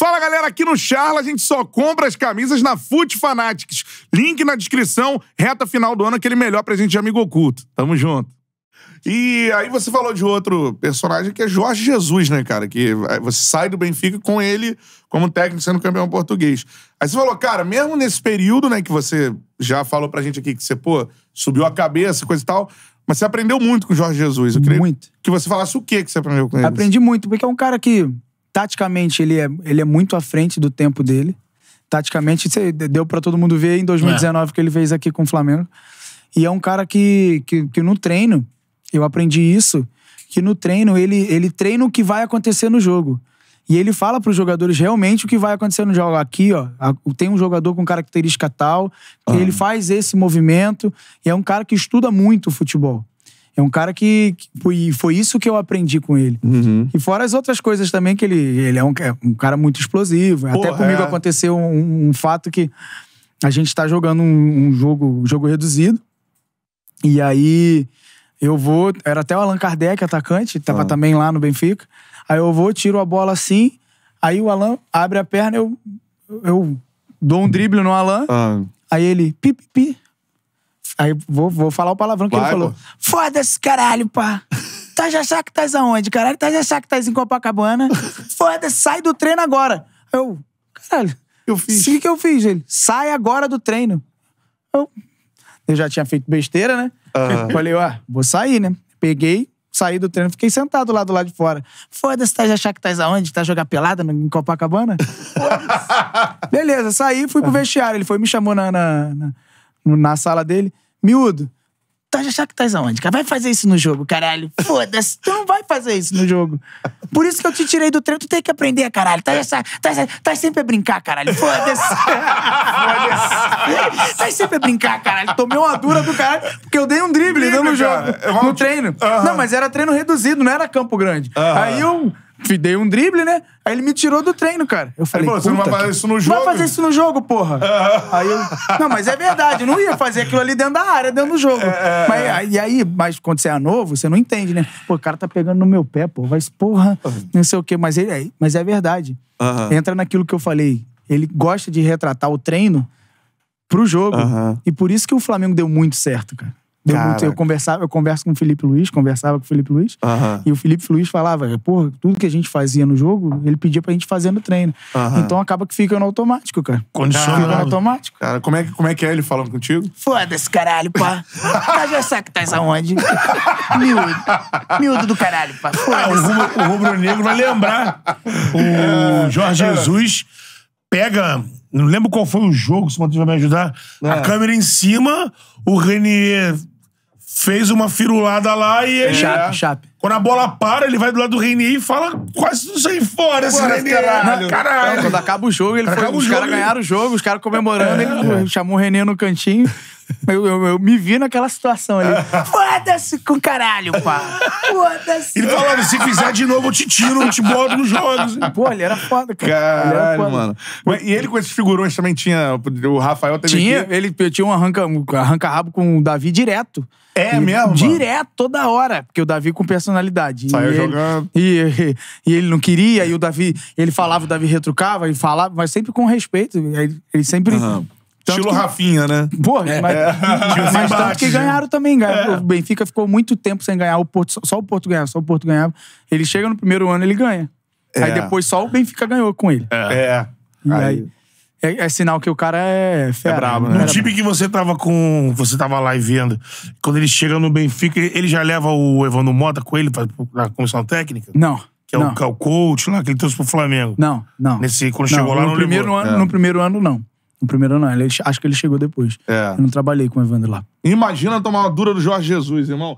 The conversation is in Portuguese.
Fala galera, aqui no Charla a gente só compra as camisas na Foot Fanatics. Link na descrição, reta final do ano, aquele melhor presente de amigo oculto. Tamo junto. E aí você falou de outro personagem que é Jorge Jesus, né, cara? Que você sai do Benfica com ele como técnico sendo campeão português. Aí você falou, cara, mesmo nesse período, né, que você já falou pra gente aqui que você, pô, subiu a cabeça, coisa e tal, mas você aprendeu muito com o Jorge Jesus. Eu creio. muito. que você falasse o que que você aprendeu com ele. Aprendi muito, porque é um cara que Taticamente, ele é, ele é muito à frente do tempo dele. Taticamente, deu para todo mundo ver em 2019 é. que ele fez aqui com o Flamengo. E é um cara que, que, que no treino, eu aprendi isso, que no treino ele, ele treina o que vai acontecer no jogo. E ele fala para os jogadores realmente o que vai acontecer no jogo. Aqui, ó, tem um jogador com característica tal, que ah. ele faz esse movimento, e é um cara que estuda muito o futebol. É um cara que, que foi isso que eu aprendi com ele. Uhum. E fora as outras coisas também que ele, ele é um, é um cara muito explosivo. Porra, Até comigo é. aconteceu um, um, fato que a gente está jogando um, um jogo, jogo reduzido. E aí eu vou. Era até o Allan Kardec, atacante, estava ah. também lá no Benfica. Aí eu vou, tiro a bola assim. Aí o Allan abre a perna, eu, eu dou um drible no Allan. Ah. Aí ele, pi, pi, Aí vou, vou falar o palavrão que Vai, ele falou. Foda-se, caralho, pá. Tá já achar que tá aonde, caralho? Tá já achar que tá em Copacabana? Foda-se, sai do treino agora. Eu, caralho. Eu fiz. O que, eu fiz, ele? Sai agora do treino. Eu, eu já tinha feito besteira, né? Uhum. Falei, ó, vou sair, né? Peguei, saí do treino, fiquei sentado lá do lado de fora. Foda-se, tá achar que tá aonde? Tá jogar pelada em Copacabana? Beleza, saí, fui pro vestiário. Ele foi, me chamou na, na, na na sala dele. Miúdo, tu tá, achar que estás aonde? Cara? Vai fazer isso no jogo, caralho. Foda-se, tu não vai fazer isso no jogo. Por isso que eu te tirei do treino, tu tem que aprender, caralho. Tá, tá, tá, tá sempre a brincar, caralho. Foda-se. Foda-se. tá sempre a brincar, caralho. Tomei uma dura do caralho, porque eu dei um drible, drible no jogo, cara. É no treino. Não, mas era treino reduzido, não era campo grande. Aí eu Dei um drible, né? Aí ele me tirou do treino, cara. Eu falei, você não vai fazer isso no jogo? Não vai fazer isso no jogo, porra. É. Aí eu, não, mas é verdade, eu não ia fazer aquilo ali dentro da área, dentro do jogo. É. é mas, é. e aí, mas quando você é novo, você não entende, né? Pô, o cara tá pegando no meu pé, pô, vai porra, não sei o quê. Mas, ele, mas é verdade. Uhum. Entra naquilo que eu falei. Ele gosta de retratar o treino pro jogo. E por isso que o Flamengo deu muito certo, cara. Eu, conversava, eu converso com o Felipe Luiz, conversava com o Felipe Luiz. Uhum. E o Felipe Luiz falava, porra, tudo que a gente fazia no jogo, ele pedia pra gente fazer no treino. Uhum. Então acaba que fica no automático, cara. Condicionado. Fica no automático. Cara, como é, que, como é que é ele falando contigo? Foda-se, caralho, pá. tá já sabe que tá aonde? miúdo. Miúdo do caralho, pá. Ah, o rubro-negro vai lembrar. O é. Jorge é. Jesus pega não lembro qual foi o jogo, se o vai me ajudar. É. A câmera em cima, o Renier fez uma firulada lá e ele. Chape, é. chape. Quando a bola para, ele vai do lado do Renier e fala quase não sei fora esse Bora, Renier. Caralho. caralho. Então, quando acaba o jogo, ele foi, o os caras ganharam o jogo, os caras comemorando, é. ele chamou o Renier no cantinho. Eu, eu, eu, me vi naquela situação ali. Foda-se com caralho, pá. Foda-se. Ele falava, se fizer de novo, eu te tiro, eu te boto nos jogos. Pô, ele era foda, cara. Caralho, foda. mano. E ele com esses figurões também tinha... O Rafael teve Tinha, aqui. ele tinha um arranca-rabo arranca com o Davi direto. É e, mesmo? Direto, toda hora. Porque o Davi com personalidade. Saiu jogando. Ele, e, e, ele não queria, e o Davi... Ele falava, o Davi retrucava, e falava, mas sempre com respeito. Ele sempre... Uhum tanto Estilo que... Rafinha, né? Pô, é. mas, é. mas, mas tanto que né? ganharam também. Ganharam. É. O Benfica ficou muito tempo sem ganhar. O Porto, só o Porto ganhava, só o Porto ganhava. Ele chega no primeiro ano, ele ganha. É. Aí depois só o Benfica ganhou com ele. É. é. aí... É, é, sinal que o cara é fera. É brabo, né? né? No time que você tava com. Você tava lá e vendo, quando ele chega no Benfica, ele já leva o Evandro Mota com ele pra, pra comissão técnica? Não. Que é, não. É o, coach lá, que ele trouxe pro Flamengo. Não, não. Nesse, quando não, chegou lá, no primeiro ano é. No primeiro ano, não. No primeiro ano, ele, acho que ele chegou depois. É. Eu não trabalhei com o Evandro lá. Imagina tomar uma dura do Jorge Jesus, irmão.